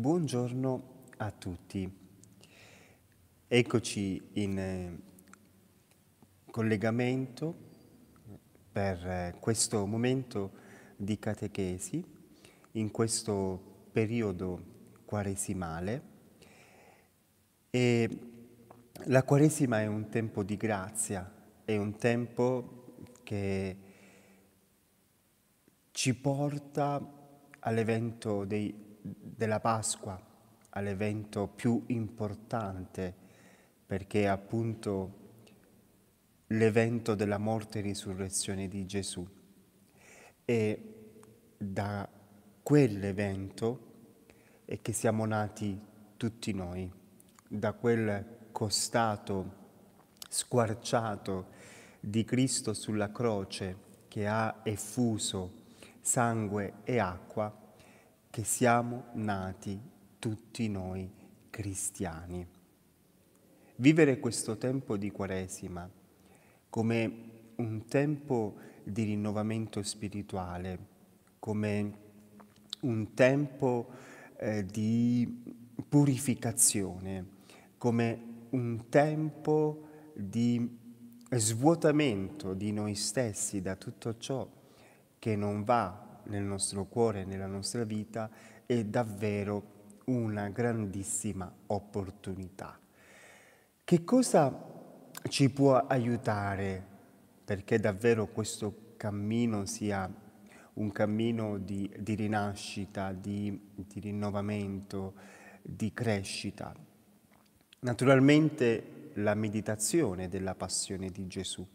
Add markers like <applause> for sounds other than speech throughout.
Buongiorno a tutti. Eccoci in eh, collegamento per eh, questo momento di catechesi, in questo periodo quaresimale. E la quaresima è un tempo di grazia, è un tempo che ci porta all'evento dei della Pasqua, all'evento più importante, perché è appunto l'evento della morte e risurrezione di Gesù. E da quell'evento è che siamo nati tutti noi, da quel costato squarciato di Cristo sulla croce che ha effuso sangue e acqua, che siamo nati tutti noi cristiani. Vivere questo tempo di Quaresima come un tempo di rinnovamento spirituale, come un tempo eh, di purificazione, come un tempo di svuotamento di noi stessi da tutto ciò che non va nel nostro cuore, nella nostra vita, è davvero una grandissima opportunità. Che cosa ci può aiutare perché davvero questo cammino sia un cammino di, di rinascita, di, di rinnovamento, di crescita? Naturalmente la meditazione della passione di Gesù,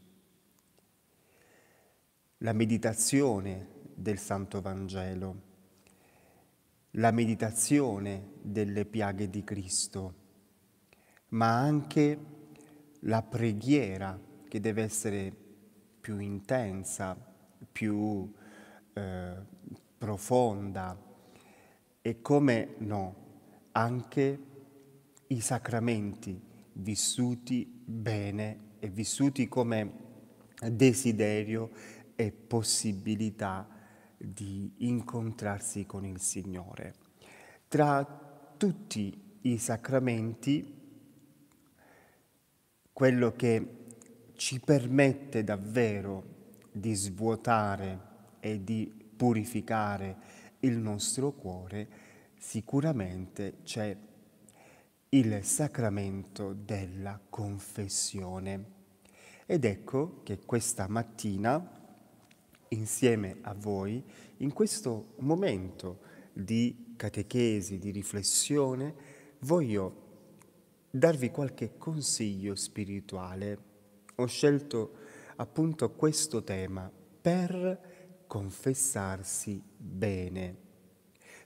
la meditazione del Santo Vangelo, la meditazione delle piaghe di Cristo, ma anche la preghiera che deve essere più intensa, più eh, profonda e come no, anche i sacramenti vissuti bene e vissuti come desiderio e possibilità di incontrarsi con il Signore. Tra tutti i sacramenti, quello che ci permette davvero di svuotare e di purificare il nostro cuore, sicuramente c'è il sacramento della confessione. Ed ecco che questa mattina insieme a voi in questo momento di catechesi, di riflessione, voglio darvi qualche consiglio spirituale. Ho scelto appunto questo tema per confessarsi bene,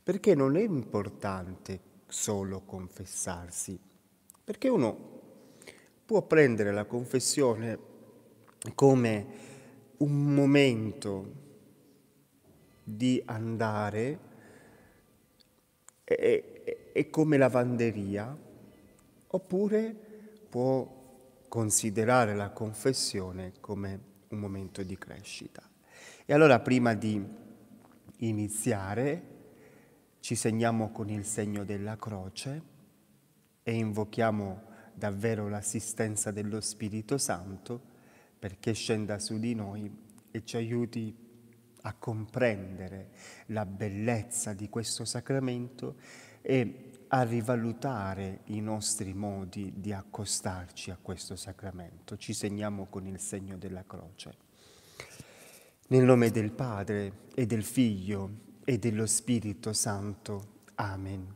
perché non è importante solo confessarsi, perché uno può prendere la confessione come un momento di andare è, è come lavanderia, oppure può considerare la confessione come un momento di crescita. E allora prima di iniziare ci segniamo con il segno della croce e invochiamo davvero l'assistenza dello Spirito Santo perché scenda su di noi e ci aiuti a comprendere la bellezza di questo sacramento e a rivalutare i nostri modi di accostarci a questo sacramento. Ci segniamo con il segno della croce. Nel nome del Padre e del Figlio e dello Spirito Santo. Amen.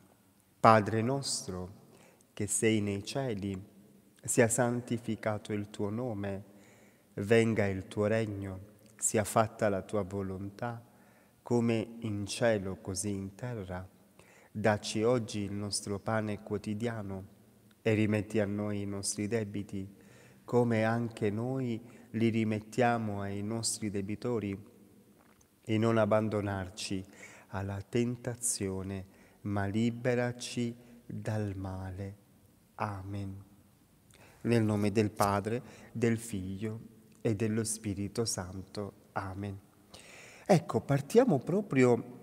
Padre nostro, che sei nei cieli, sia santificato il tuo nome venga il tuo regno, sia fatta la tua volontà, come in cielo così in terra. Dacci oggi il nostro pane quotidiano e rimetti a noi i nostri debiti, come anche noi li rimettiamo ai nostri debitori, e non abbandonarci alla tentazione, ma liberaci dal male. Amen. Nel nome del Padre, del Figlio e dello Spirito Santo. Amen. Ecco, partiamo proprio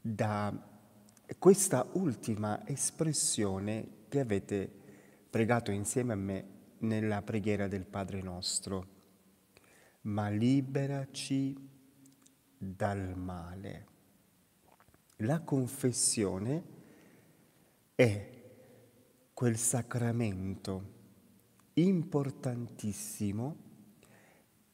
da questa ultima espressione che avete pregato insieme a me nella preghiera del Padre nostro. Ma liberaci dal male. La confessione è quel sacramento importantissimo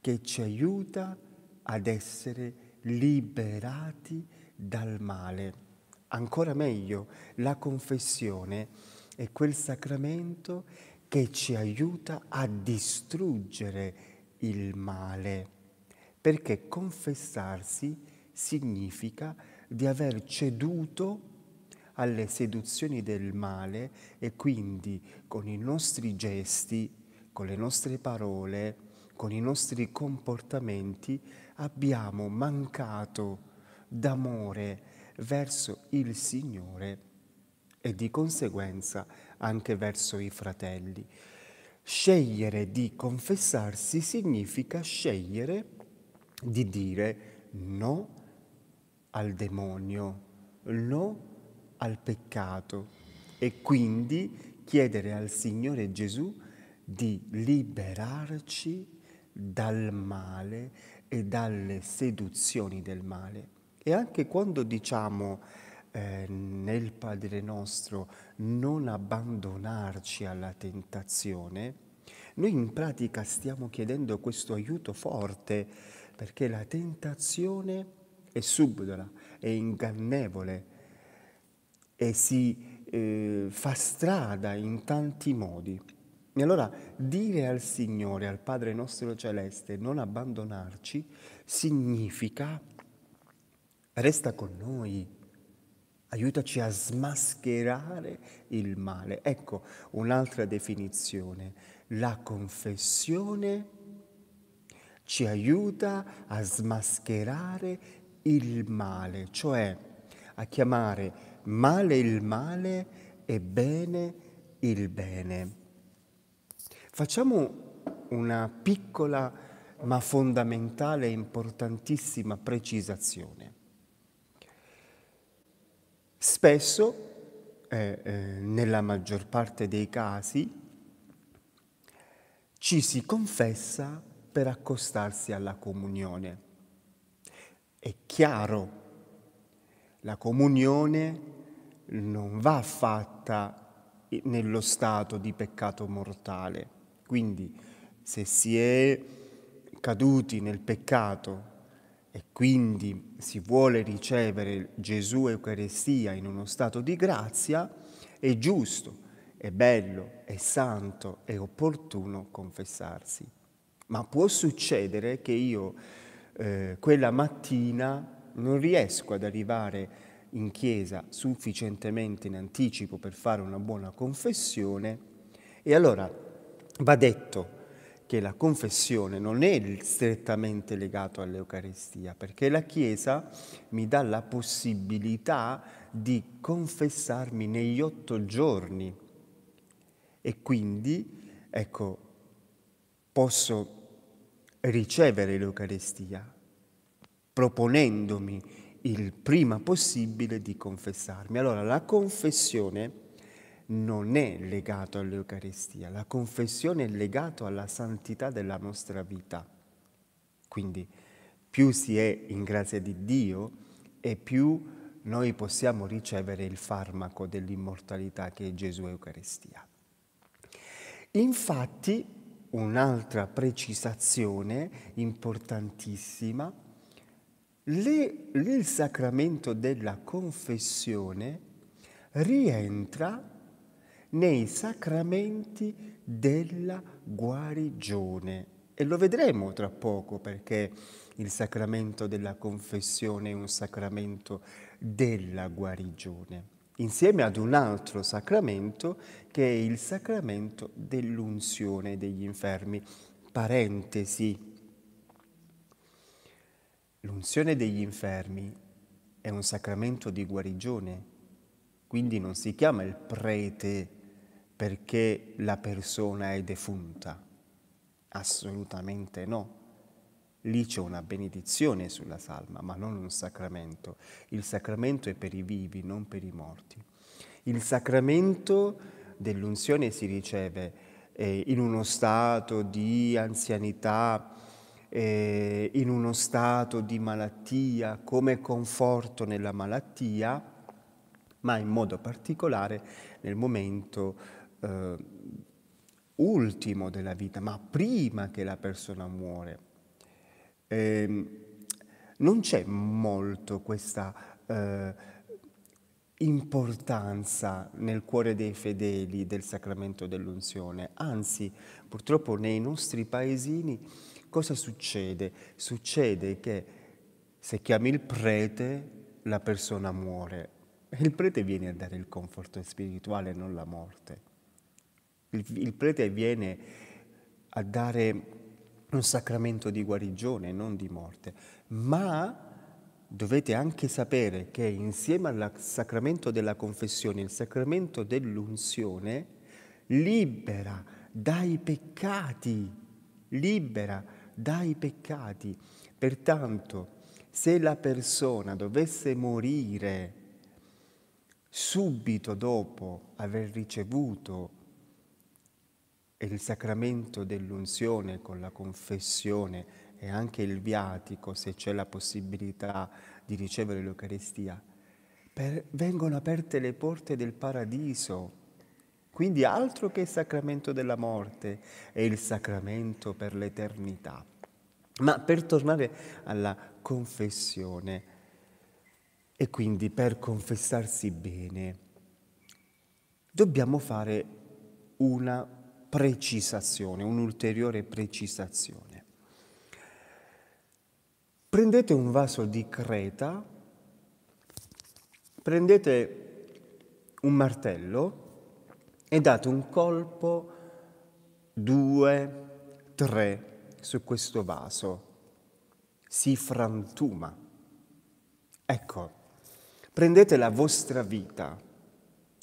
che ci aiuta ad essere liberati dal male. Ancora meglio, la confessione è quel sacramento che ci aiuta a distruggere il male, perché confessarsi significa di aver ceduto alle seduzioni del male e quindi con i nostri gesti, con le nostre parole, con i nostri comportamenti abbiamo mancato d'amore verso il Signore e di conseguenza anche verso i fratelli. Scegliere di confessarsi significa scegliere di dire no al demonio, no al peccato e quindi chiedere al Signore Gesù di liberarci dal male e dalle seduzioni del male. E anche quando diciamo eh, nel Padre nostro non abbandonarci alla tentazione, noi in pratica stiamo chiedendo questo aiuto forte perché la tentazione è subdola, è ingannevole e si eh, fa strada in tanti modi. E allora dire al Signore, al Padre nostro celeste, non abbandonarci, significa resta con noi, aiutaci a smascherare il male. Ecco un'altra definizione, la confessione ci aiuta a smascherare il male, cioè a chiamare male il male e bene il bene. Facciamo una piccola ma fondamentale e importantissima precisazione. Spesso, eh, eh, nella maggior parte dei casi, ci si confessa per accostarsi alla comunione. È chiaro, la comunione non va fatta nello stato di peccato mortale quindi se si è caduti nel peccato e quindi si vuole ricevere Gesù Eucaristia in uno stato di grazia, è giusto, è bello, è santo, è opportuno confessarsi. Ma può succedere che io eh, quella mattina non riesco ad arrivare in chiesa sufficientemente in anticipo per fare una buona confessione e allora Va detto che la confessione non è strettamente legata all'Eucaristia, perché la Chiesa mi dà la possibilità di confessarmi negli otto giorni e quindi, ecco, posso ricevere l'Eucaristia proponendomi il prima possibile di confessarmi. Allora la confessione non è legato all'Eucaristia, la confessione è legata alla santità della nostra vita. Quindi più si è in grazia di Dio e più noi possiamo ricevere il farmaco dell'immortalità che è Gesù Eucaristia. Infatti, un'altra precisazione importantissima, le, il sacramento della confessione rientra nei sacramenti della guarigione. E lo vedremo tra poco perché il sacramento della confessione è un sacramento della guarigione, insieme ad un altro sacramento che è il sacramento dell'unzione degli infermi. Parentesi. L'unzione degli infermi è un sacramento di guarigione, quindi non si chiama il prete perché la persona è defunta. Assolutamente no. Lì c'è una benedizione sulla salma, ma non un sacramento. Il sacramento è per i vivi, non per i morti. Il sacramento dell'unzione si riceve eh, in uno stato di anzianità, eh, in uno stato di malattia, come conforto nella malattia, ma in modo particolare nel momento eh, ultimo della vita, ma prima che la persona muore. Eh, non c'è molto questa eh, importanza nel cuore dei fedeli del sacramento dell'unzione, anzi purtroppo nei nostri paesini cosa succede? Succede che se chiami il prete la persona muore e il prete viene a dare il conforto spirituale, non la morte. Il, il prete viene a dare un sacramento di guarigione, non di morte, ma dovete anche sapere che insieme al sacramento della confessione, il sacramento dell'unzione libera dai peccati, libera dai peccati. Pertanto, se la persona dovesse morire subito dopo aver ricevuto ed il sacramento dell'unzione con la confessione e anche il viatico, se c'è la possibilità di ricevere l'Eucaristia, per, vengono aperte le porte del paradiso. Quindi altro che il sacramento della morte, è il sacramento per l'eternità. Ma per tornare alla confessione, e quindi per confessarsi bene, dobbiamo fare una precisazione, un'ulteriore precisazione. Prendete un vaso di creta, prendete un martello e date un colpo, due, tre su questo vaso. Si frantuma. Ecco, prendete la vostra vita,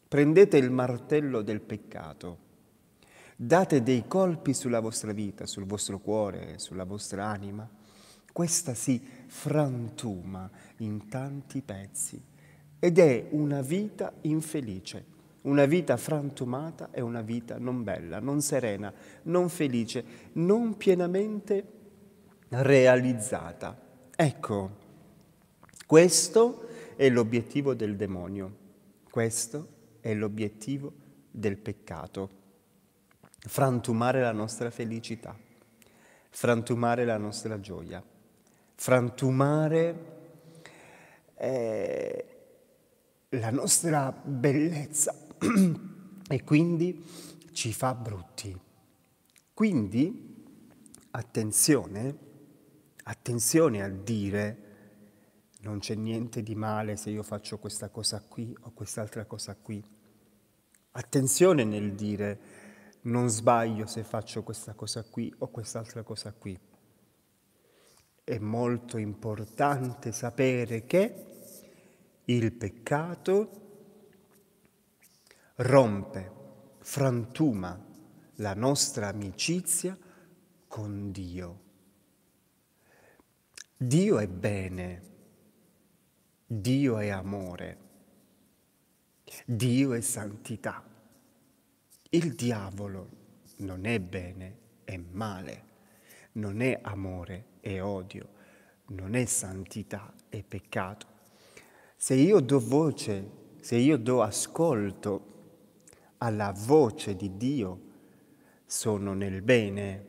prendete il martello del peccato date dei colpi sulla vostra vita, sul vostro cuore, sulla vostra anima, questa si frantuma in tanti pezzi ed è una vita infelice, una vita frantumata è una vita non bella, non serena, non felice, non pienamente realizzata. Ecco, questo è l'obiettivo del demonio, questo è l'obiettivo del peccato frantumare la nostra felicità, frantumare la nostra gioia, frantumare eh, la nostra bellezza <clears throat> e quindi ci fa brutti. Quindi, attenzione, attenzione a dire non c'è niente di male se io faccio questa cosa qui o quest'altra cosa qui. Attenzione nel dire non sbaglio se faccio questa cosa qui o quest'altra cosa qui. È molto importante sapere che il peccato rompe, frantuma la nostra amicizia con Dio. Dio è bene, Dio è amore, Dio è santità. Il diavolo non è bene, è male, non è amore, è odio, non è santità, è peccato. Se io do voce, se io do ascolto alla voce di Dio, sono nel bene,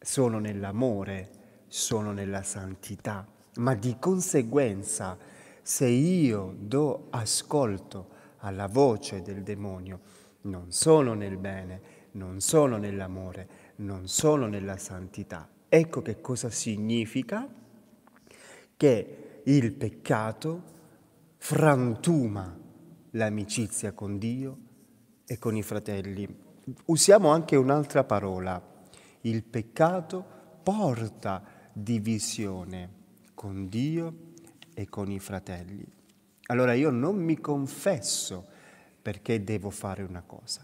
sono nell'amore, sono nella santità, ma di conseguenza se io do ascolto alla voce del demonio, non sono nel bene, non sono nell'amore, non sono nella santità. Ecco che cosa significa che il peccato frantuma l'amicizia con Dio e con i fratelli. Usiamo anche un'altra parola. Il peccato porta divisione con Dio e con i fratelli. Allora io non mi confesso perché devo fare una cosa.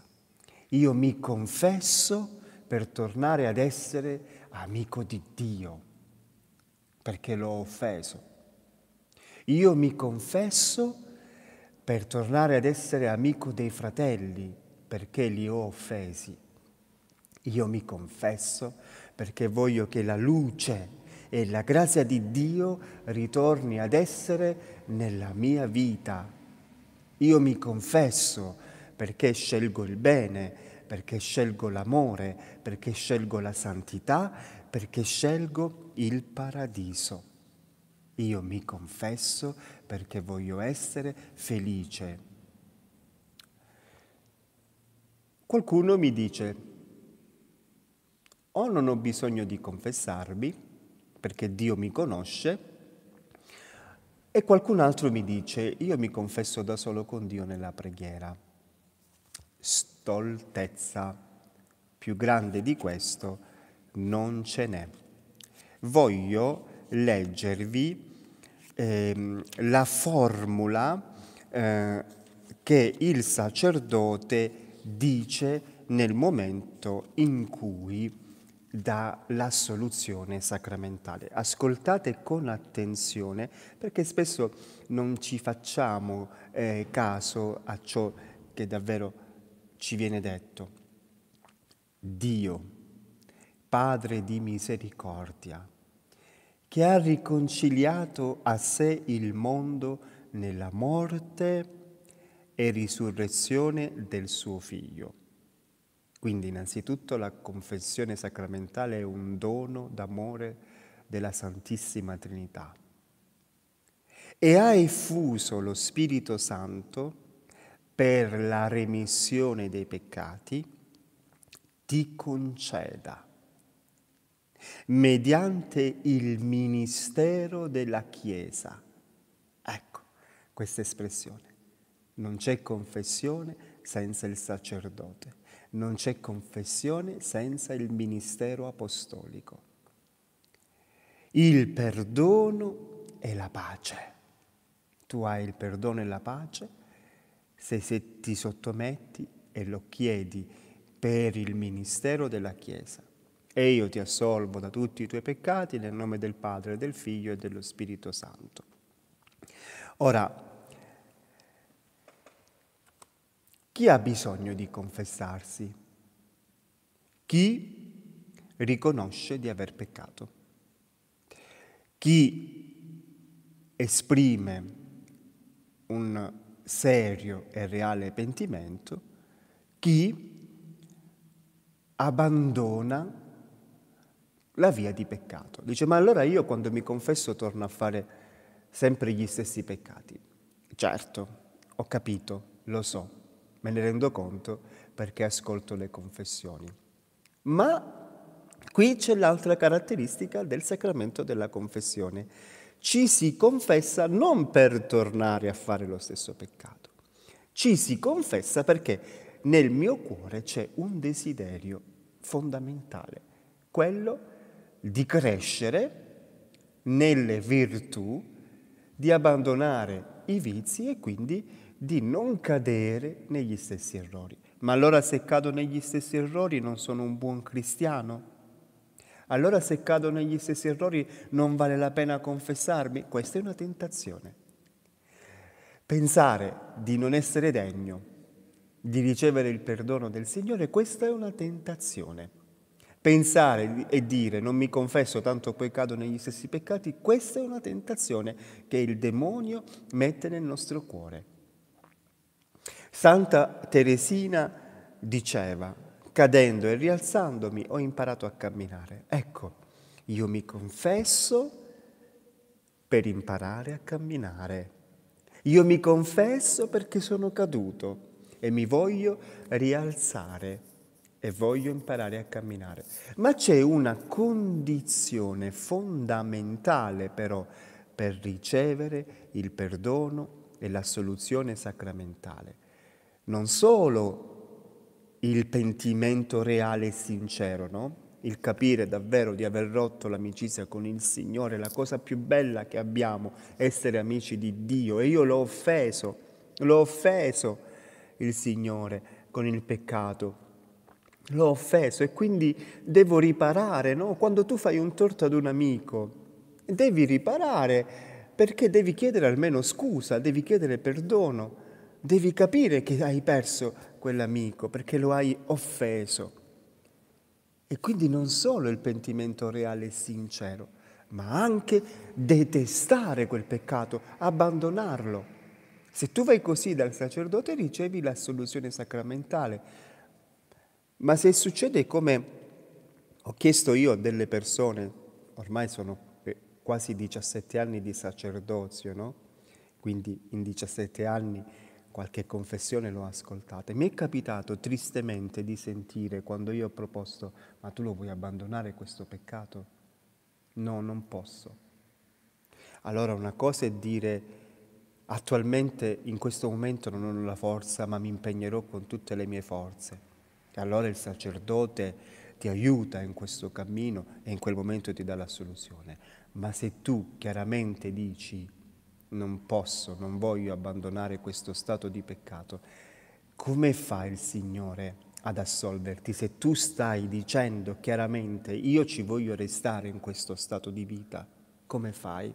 Io mi confesso per tornare ad essere amico di Dio, perché l'ho offeso. Io mi confesso per tornare ad essere amico dei fratelli, perché li ho offesi. Io mi confesso perché voglio che la luce e la grazia di Dio ritorni ad essere nella mia vita, io mi confesso perché scelgo il bene, perché scelgo l'amore, perché scelgo la santità, perché scelgo il paradiso. Io mi confesso perché voglio essere felice. Qualcuno mi dice, o non ho bisogno di confessarmi, perché Dio mi conosce, e qualcun altro mi dice, io mi confesso da solo con Dio nella preghiera. Stoltezza più grande di questo non ce n'è. Voglio leggervi eh, la formula eh, che il sacerdote dice nel momento in cui dalla soluzione sacramentale. Ascoltate con attenzione perché spesso non ci facciamo eh, caso a ciò che davvero ci viene detto. Dio, Padre di misericordia, che ha riconciliato a sé il mondo nella morte e risurrezione del suo Figlio quindi innanzitutto la confessione sacramentale è un dono d'amore della Santissima Trinità. E ha effuso lo Spirito Santo per la remissione dei peccati, ti conceda, mediante il ministero della Chiesa. Ecco questa espressione. Non c'è confessione senza il sacerdote non c'è confessione senza il ministero apostolico. Il perdono e la pace. Tu hai il perdono e la pace se, se ti sottometti e lo chiedi per il ministero della Chiesa. E io ti assolvo da tutti i tuoi peccati nel nome del Padre, del Figlio e dello Spirito Santo. Ora, Chi ha bisogno di confessarsi? Chi riconosce di aver peccato? Chi esprime un serio e reale pentimento? Chi abbandona la via di peccato? Dice, ma allora io quando mi confesso torno a fare sempre gli stessi peccati. Certo, ho capito, lo so, me ne rendo conto perché ascolto le confessioni. Ma qui c'è l'altra caratteristica del sacramento della confessione. Ci si confessa non per tornare a fare lo stesso peccato, ci si confessa perché nel mio cuore c'è un desiderio fondamentale, quello di crescere nelle virtù, di abbandonare i vizi e quindi di non cadere negli stessi errori. Ma allora se cado negli stessi errori non sono un buon cristiano? Allora se cado negli stessi errori non vale la pena confessarmi? Questa è una tentazione. Pensare di non essere degno di ricevere il perdono del Signore, questa è una tentazione. Pensare e dire non mi confesso tanto poi cado negli stessi peccati, questa è una tentazione che il demonio mette nel nostro cuore. Santa Teresina diceva, cadendo e rialzandomi ho imparato a camminare. Ecco, io mi confesso per imparare a camminare. Io mi confesso perché sono caduto e mi voglio rialzare e voglio imparare a camminare. Ma c'è una condizione fondamentale però per ricevere il perdono e l'assoluzione sacramentale non solo il pentimento reale e sincero, no? il capire davvero di aver rotto l'amicizia con il Signore, la cosa più bella che abbiamo, essere amici di Dio. E io l'ho offeso, l'ho offeso il Signore con il peccato, l'ho offeso e quindi devo riparare, no? Quando tu fai un torto ad un amico, devi riparare perché devi chiedere almeno scusa, devi chiedere perdono devi capire che hai perso quell'amico perché lo hai offeso. E quindi non solo il pentimento reale e sincero, ma anche detestare quel peccato, abbandonarlo. Se tu vai così dal sacerdote ricevi l'assoluzione sacramentale, ma se succede come ho chiesto io a delle persone, ormai sono quasi 17 anni di sacerdozio, no? quindi in 17 anni qualche confessione l'ho ascoltata. Mi è capitato tristemente di sentire quando io ho proposto, ma tu lo vuoi abbandonare questo peccato? No, non posso. Allora una cosa è dire, attualmente in questo momento non ho la forza, ma mi impegnerò con tutte le mie forze. E allora il sacerdote ti aiuta in questo cammino e in quel momento ti dà la soluzione. Ma se tu chiaramente dici non posso, non voglio abbandonare questo stato di peccato, come fa il Signore ad assolverti se tu stai dicendo chiaramente io ci voglio restare in questo stato di vita? Come fai?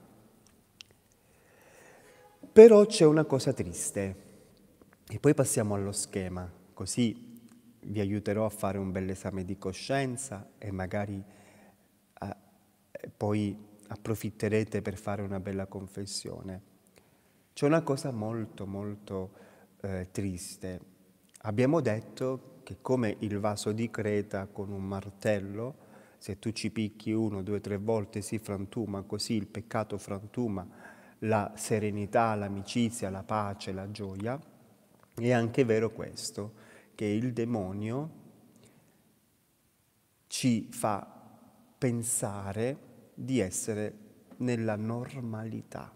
Però c'è una cosa triste e poi passiamo allo schema, così vi aiuterò a fare un bel esame di coscienza e magari eh, poi approfitterete per fare una bella confessione. C'è una cosa molto molto eh, triste. Abbiamo detto che come il vaso di Creta con un martello, se tu ci picchi uno, due, tre volte si frantuma, così il peccato frantuma la serenità, l'amicizia, la pace, la gioia. È anche vero questo, che il demonio ci fa pensare di essere nella normalità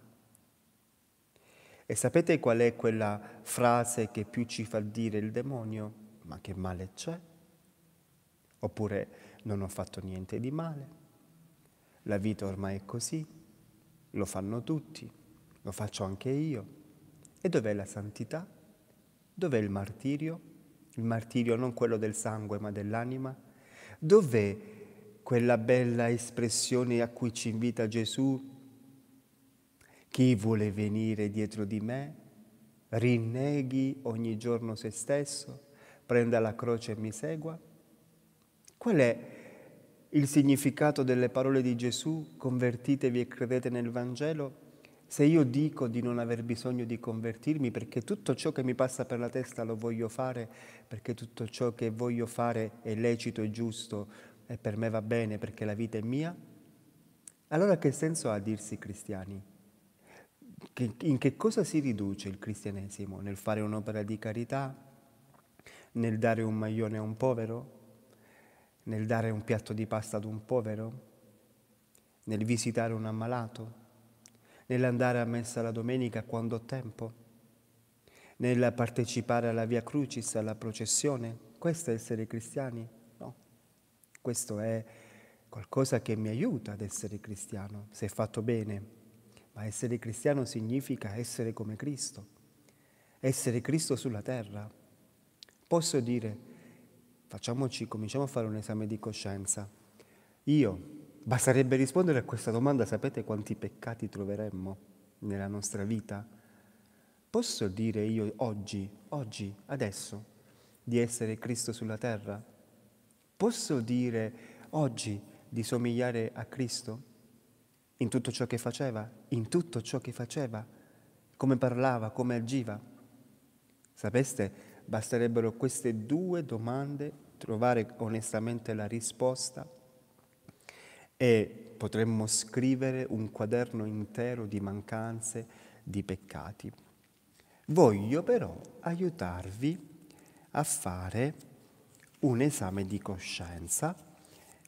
e sapete qual è quella frase che più ci fa dire il demonio? Ma che male c'è? Oppure non ho fatto niente di male. La vita ormai è così, lo fanno tutti, lo faccio anche io. E dov'è la santità? Dov'è il martirio? Il martirio non quello del sangue ma dell'anima? Dov'è quella bella espressione a cui ci invita Gesù chi vuole venire dietro di me, rinneghi ogni giorno se stesso, prenda la croce e mi segua? Qual è il significato delle parole di Gesù, convertitevi e credete nel Vangelo? Se io dico di non aver bisogno di convertirmi perché tutto ciò che mi passa per la testa lo voglio fare, perché tutto ciò che voglio fare è lecito e giusto e per me va bene perché la vita è mia, allora che senso ha dirsi cristiani? in che cosa si riduce il cristianesimo? Nel fare un'opera di carità? Nel dare un maglione a un povero? Nel dare un piatto di pasta ad un povero? Nel visitare un ammalato? Nell'andare a messa la domenica quando ho tempo? Nel partecipare alla Via Crucis, alla processione? Questo è essere cristiani? No. Questo è qualcosa che mi aiuta ad essere cristiano, se fatto bene ma essere cristiano significa essere come Cristo, essere Cristo sulla terra. Posso dire, facciamoci, cominciamo a fare un esame di coscienza. Io, basterebbe rispondere a questa domanda, sapete quanti peccati troveremmo nella nostra vita? Posso dire io oggi, oggi, adesso, di essere Cristo sulla terra? Posso dire oggi di somigliare a Cristo? in tutto ciò che faceva, in tutto ciò che faceva, come parlava, come agiva. Sapeste, basterebbero queste due domande, trovare onestamente la risposta e potremmo scrivere un quaderno intero di mancanze, di peccati. Voglio però aiutarvi a fare un esame di coscienza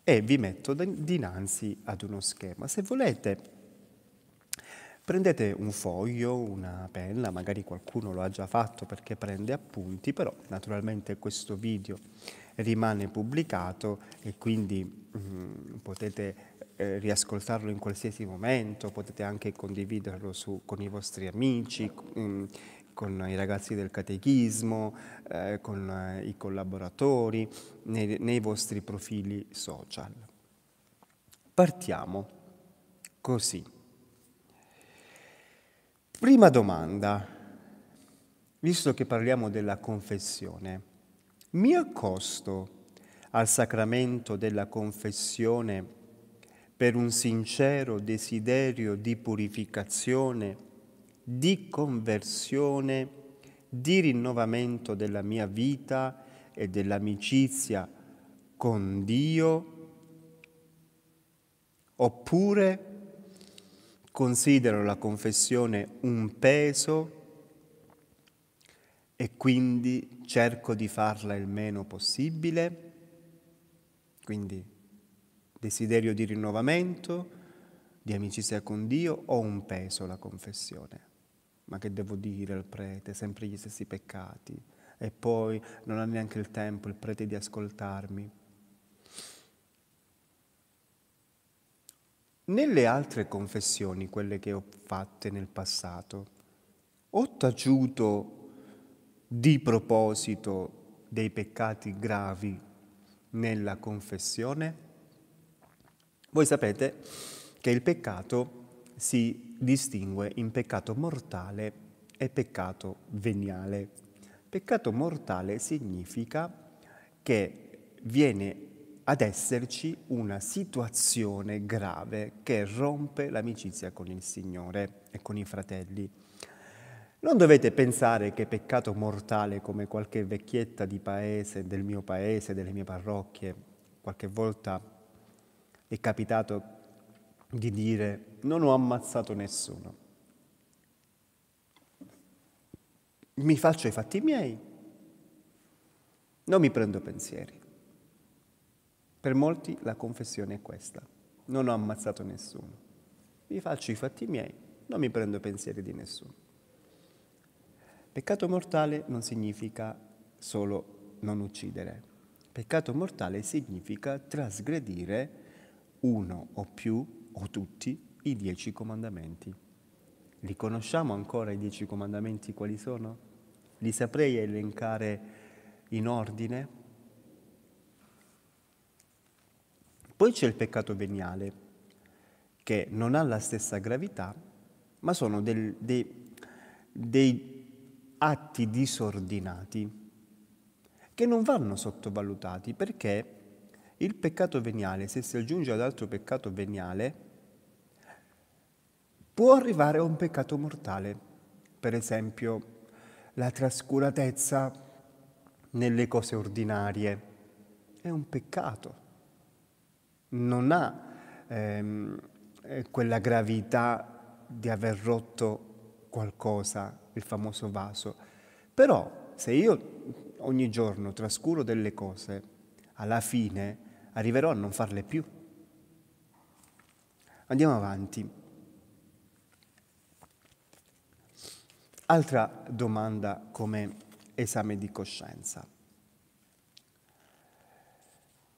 e vi metto dinanzi ad uno schema. Se volete, prendete un foglio, una penna, magari qualcuno lo ha già fatto perché prende appunti, però naturalmente questo video rimane pubblicato e quindi mh, mm, potete eh, riascoltarlo in qualsiasi momento, potete anche condividerlo su, con i vostri amici, mh, mm, con i ragazzi del catechismo, eh, con eh, i collaboratori, nei, nei vostri profili social. Partiamo così. Prima domanda, visto che parliamo della confessione, mi accosto al sacramento della confessione per un sincero desiderio di purificazione di conversione, di rinnovamento della mia vita e dell'amicizia con Dio, oppure considero la confessione un peso e quindi cerco di farla il meno possibile, quindi desiderio di rinnovamento, di amicizia con Dio o un peso la confessione ma che devo dire al prete? Sempre gli stessi peccati. E poi non ha neanche il tempo il prete di ascoltarmi. Nelle altre confessioni, quelle che ho fatte nel passato, ho taciuto di proposito dei peccati gravi nella confessione? Voi sapete che il peccato si distingue in peccato mortale e peccato veniale. Peccato mortale significa che viene ad esserci una situazione grave che rompe l'amicizia con il Signore e con i fratelli. Non dovete pensare che peccato mortale come qualche vecchietta di paese, del mio paese, delle mie parrocchie, qualche volta è capitato di dire non ho ammazzato nessuno. Mi faccio i fatti miei, non mi prendo pensieri. Per molti la confessione è questa, non ho ammazzato nessuno. Mi faccio i fatti miei, non mi prendo pensieri di nessuno. Peccato mortale non significa solo non uccidere. Peccato mortale significa trasgredire uno o più o tutti, i dieci comandamenti. Li conosciamo ancora i dieci comandamenti quali sono? Li saprei elencare in ordine? Poi c'è il peccato veniale, che non ha la stessa gravità, ma sono del, dei, dei atti disordinati che non vanno sottovalutati perché il peccato veniale, se si aggiunge ad altro peccato veniale, può arrivare a un peccato mortale, per esempio la trascuratezza nelle cose ordinarie. È un peccato, non ha ehm, eh, quella gravità di aver rotto qualcosa, il famoso vaso. Però se io ogni giorno trascuro delle cose, alla fine arriverò a non farle più. Andiamo avanti. Altra domanda come esame di coscienza.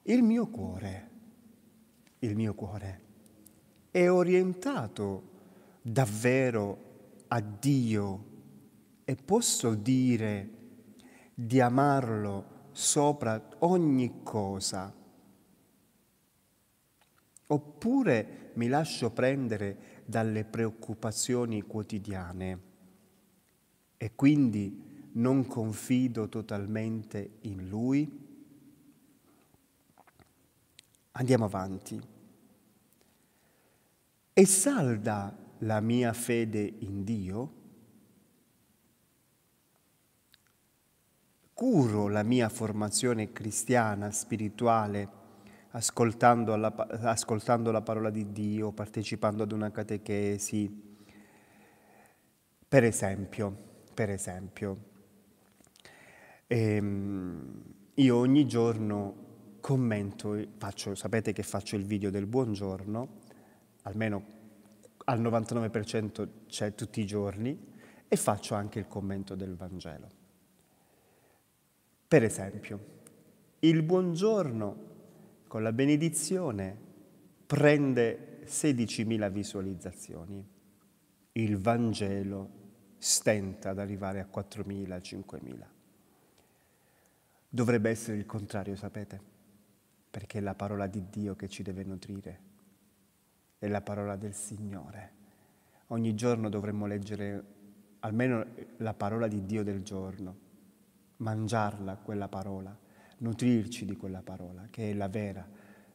Il mio cuore, il mio cuore è orientato davvero a Dio e posso dire di amarlo sopra ogni cosa. Oppure mi lascio prendere dalle preoccupazioni quotidiane e quindi non confido totalmente in Lui? Andiamo avanti. È salda la mia fede in Dio? Curo la mia formazione cristiana, spirituale, ascoltando la, ascoltando la parola di Dio, partecipando ad una catechesi? Per esempio, per esempio. E, ehm, io ogni giorno commento, faccio, sapete che faccio il video del buongiorno, almeno al 99% c'è tutti i giorni, e faccio anche il commento del Vangelo. Per esempio, il buongiorno con la benedizione prende 16.000 visualizzazioni, il Vangelo stenta ad arrivare a 4.000, 5.000. Dovrebbe essere il contrario, sapete? Perché è la parola di Dio che ci deve nutrire, è la parola del Signore. Ogni giorno dovremmo leggere almeno la parola di Dio del giorno, mangiarla quella parola, nutrirci di quella parola, che è la vera.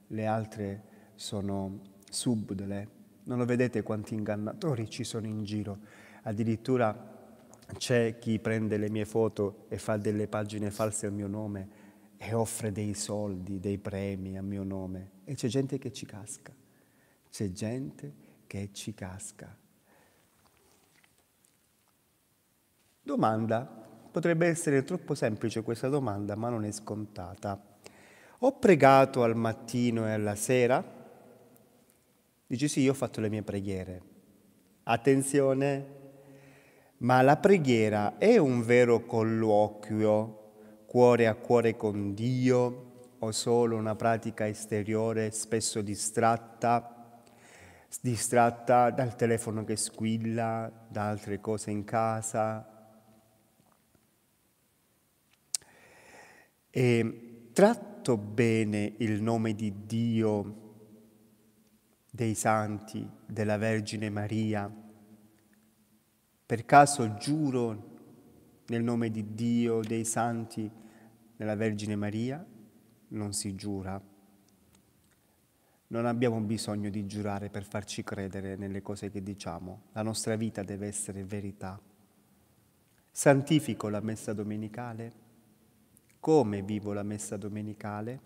Le altre sono subdole. Non lo vedete quanti ingannatori ci sono in giro addirittura c'è chi prende le mie foto e fa delle pagine false al mio nome e offre dei soldi, dei premi a mio nome. E c'è gente che ci casca. C'è gente che ci casca. Domanda. Potrebbe essere troppo semplice questa domanda, ma non è scontata. Ho pregato al mattino e alla sera? Dici sì, io ho fatto le mie preghiere. Attenzione, ma la preghiera è un vero colloquio, cuore a cuore con Dio, o solo una pratica esteriore spesso distratta, distratta dal telefono che squilla, da altre cose in casa. E tratto bene il nome di Dio, dei santi, della Vergine Maria, per caso giuro nel nome di Dio, dei santi, della Vergine Maria? Non si giura. Non abbiamo bisogno di giurare per farci credere nelle cose che diciamo. La nostra vita deve essere verità. Santifico la messa domenicale. Come vivo la messa domenicale?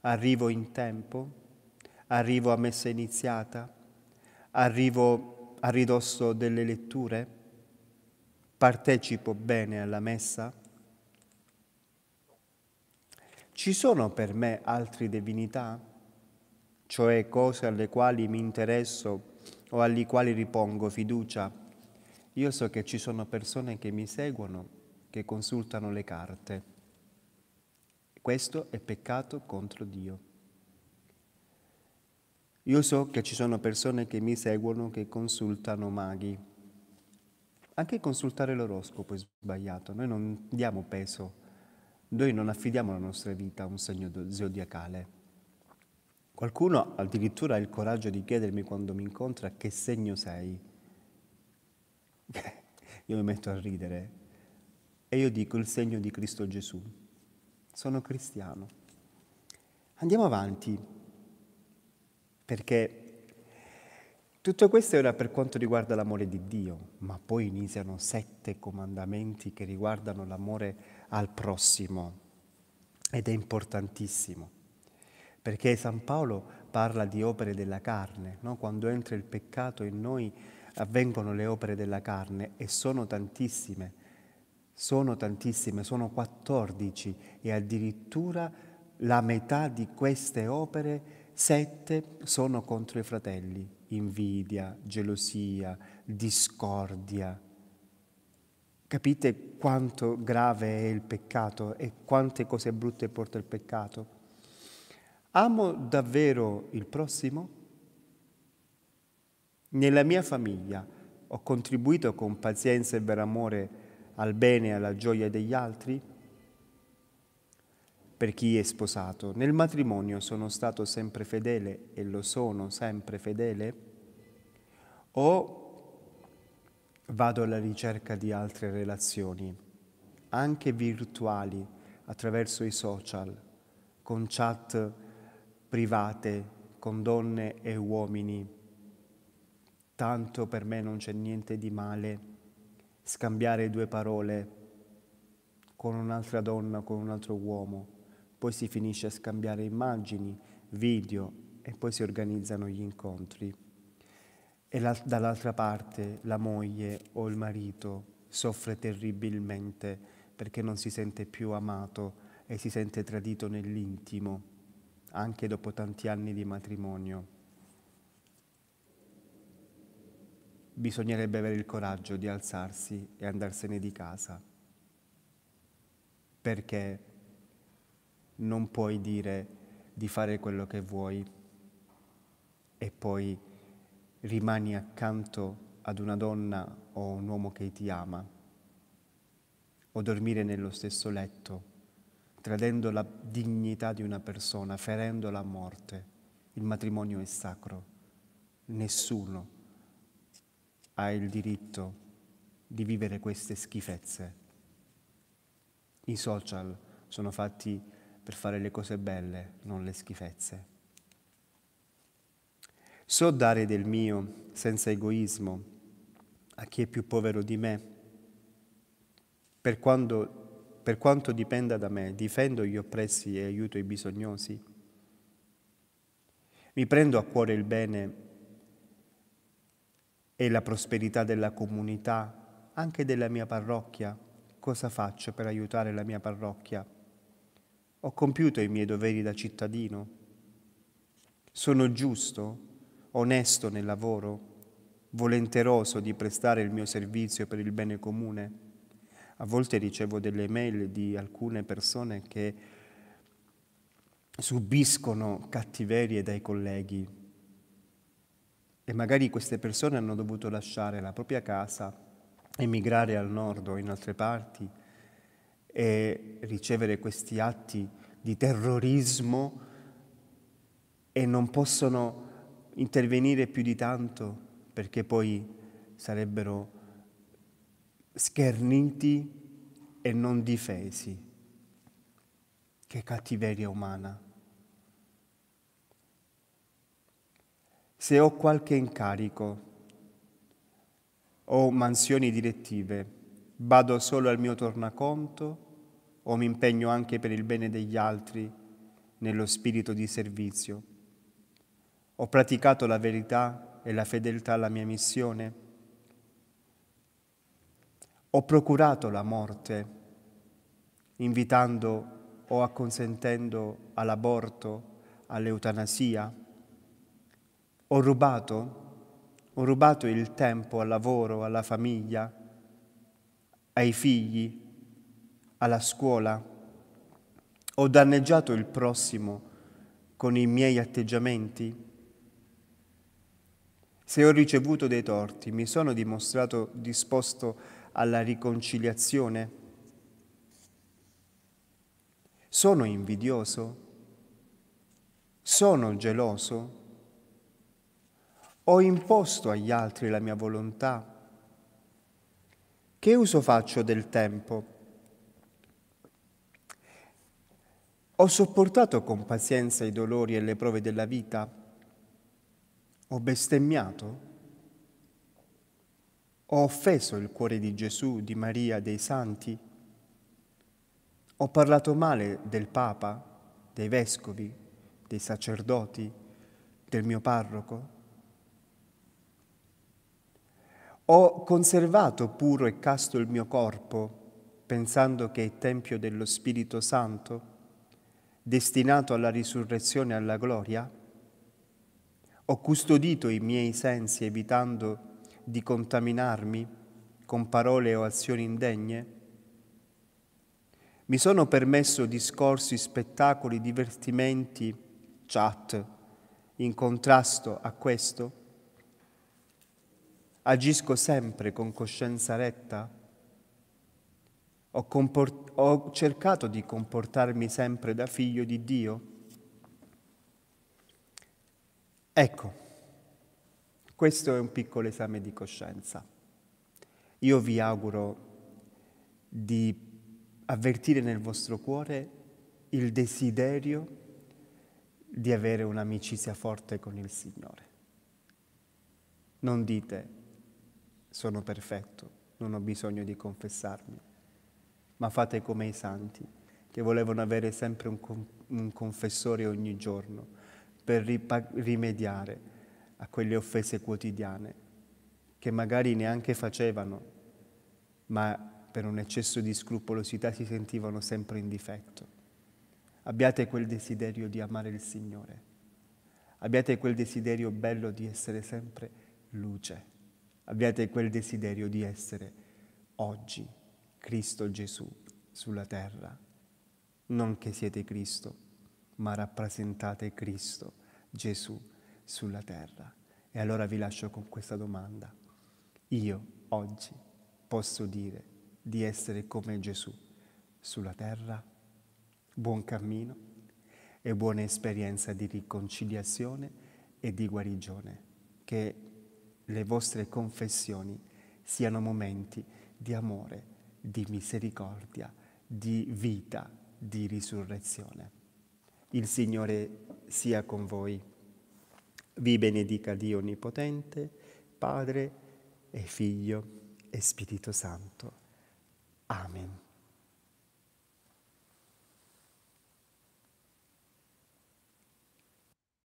Arrivo in tempo? Arrivo a messa iniziata? Arrivo a ridosso delle letture? Partecipo bene alla messa? Ci sono per me altre divinità? Cioè cose alle quali mi interesso o alle quali ripongo fiducia? Io so che ci sono persone che mi seguono, che consultano le carte. Questo è peccato contro Dio. Io so che ci sono persone che mi seguono che consultano maghi. Anche consultare l'oroscopo è sbagliato, noi non diamo peso, noi non affidiamo la nostra vita a un segno zodiacale. Qualcuno addirittura ha il coraggio di chiedermi quando mi incontra che segno sei. <laughs> Io mi metto a ridere e io dico il segno di Cristo Gesù. Sono cristiano. Andiamo avanti. Perché tutto questo era per quanto riguarda l'amore di Dio, ma poi iniziano sette comandamenti che riguardano l'amore al prossimo ed è importantissimo, perché San Paolo parla di opere della carne, no? quando entra il peccato in noi avvengono le opere della carne e sono tantissime, sono tantissime, sono 14 e addirittura la metà di queste opere sette sono contro i fratelli, invidia, gelosia, discordia. Capite quanto grave è il peccato e quante cose brutte porta il peccato? Amo davvero il prossimo? Nella mia famiglia ho contribuito con pazienza e per amore al bene e alla gioia degli altri? per chi è sposato. Nel matrimonio sono stato sempre fedele e lo sono sempre fedele? O vado alla ricerca di altre relazioni, anche virtuali, attraverso i social, con chat private, con donne e uomini? Tanto per me non c'è niente di male scambiare due parole con un'altra donna, con un altro uomo poi si finisce a scambiare immagini, video e poi si organizzano gli incontri. E la, dall'altra parte la moglie o il marito soffre terribilmente perché non si sente più amato e si sente tradito nell'intimo, anche dopo tanti anni di matrimonio. Bisognerebbe avere il coraggio di alzarsi e andarsene di casa, perché non puoi dire di fare quello che vuoi e poi rimani accanto ad una donna o un uomo che ti ama, o dormire nello stesso letto, tradendo la dignità di una persona, ferendola a morte. Il matrimonio è sacro. Nessuno ha il diritto di vivere queste schifezze. I social sono fatti per fare le cose belle, non le schifezze. So dare del mio senza egoismo a chi è più povero di me. Per, quando, per quanto dipenda da me, difendo gli oppressi e aiuto i bisognosi. Mi prendo a cuore il bene e la prosperità della comunità, anche della mia parrocchia. Cosa faccio per aiutare la mia parrocchia? Ho compiuto i miei doveri da cittadino? Sono giusto, onesto nel lavoro, volenteroso di prestare il mio servizio per il bene comune? A volte ricevo delle mail di alcune persone che subiscono cattiverie dai colleghi e magari queste persone hanno dovuto lasciare la propria casa, emigrare al nord o in altre parti e ricevere questi atti di terrorismo e non possono intervenire più di tanto perché poi sarebbero scherniti e non difesi. Che cattiveria umana. Se ho qualche incarico o mansioni direttive, vado solo al mio tornaconto o mi impegno anche per il bene degli altri nello spirito di servizio? Ho praticato la verità e la fedeltà alla mia missione? Ho procurato la morte invitando o acconsentendo all'aborto, all'eutanasia? Ho rubato? Ho rubato il tempo al lavoro, alla famiglia, ai figli, alla scuola, ho danneggiato il prossimo con i miei atteggiamenti? Se ho ricevuto dei torti, mi sono dimostrato disposto alla riconciliazione? Sono invidioso? Sono geloso? Ho imposto agli altri la mia volontà? Che uso faccio del tempo? Ho sopportato con pazienza i dolori e le prove della vita? Ho bestemmiato? Ho offeso il cuore di Gesù, di Maria, dei santi? Ho parlato male del Papa, dei vescovi, dei sacerdoti, del mio parroco? Ho conservato puro e casto il mio corpo, pensando che è tempio dello Spirito Santo? destinato alla risurrezione e alla gloria? Ho custodito i miei sensi evitando di contaminarmi con parole o azioni indegne? Mi sono permesso discorsi, spettacoli, divertimenti, chat in contrasto a questo? Agisco sempre con coscienza retta? Ho, comport- ho cercato di comportarmi sempre da figlio di Dio? Ecco, questo è un piccolo esame di coscienza. Io vi auguro di avvertire nel vostro cuore il desiderio di avere un'amicizia forte con il Signore. Non dite sono perfetto, non ho bisogno di confessarmi ma fate come i santi, che volevano avere sempre un, un confessore ogni giorno per rimediare a quelle offese quotidiane che magari neanche facevano, ma per un eccesso di scrupolosità si sentivano sempre in difetto. Abbiate quel desiderio di amare il Signore, abbiate quel desiderio bello di essere sempre luce, abbiate quel desiderio di essere oggi Cristo Gesù sulla terra. Non che siete Cristo, ma rappresentate Cristo Gesù sulla terra. E allora vi lascio con questa domanda. Io oggi posso dire di essere come Gesù sulla terra? Buon cammino e buona esperienza di riconciliazione e di guarigione. Che le vostre confessioni siano momenti di amore di misericordia, di vita, di risurrezione. Il Signore sia con voi. Vi benedica Dio Onnipotente, Padre e Figlio e Spirito Santo. Amen.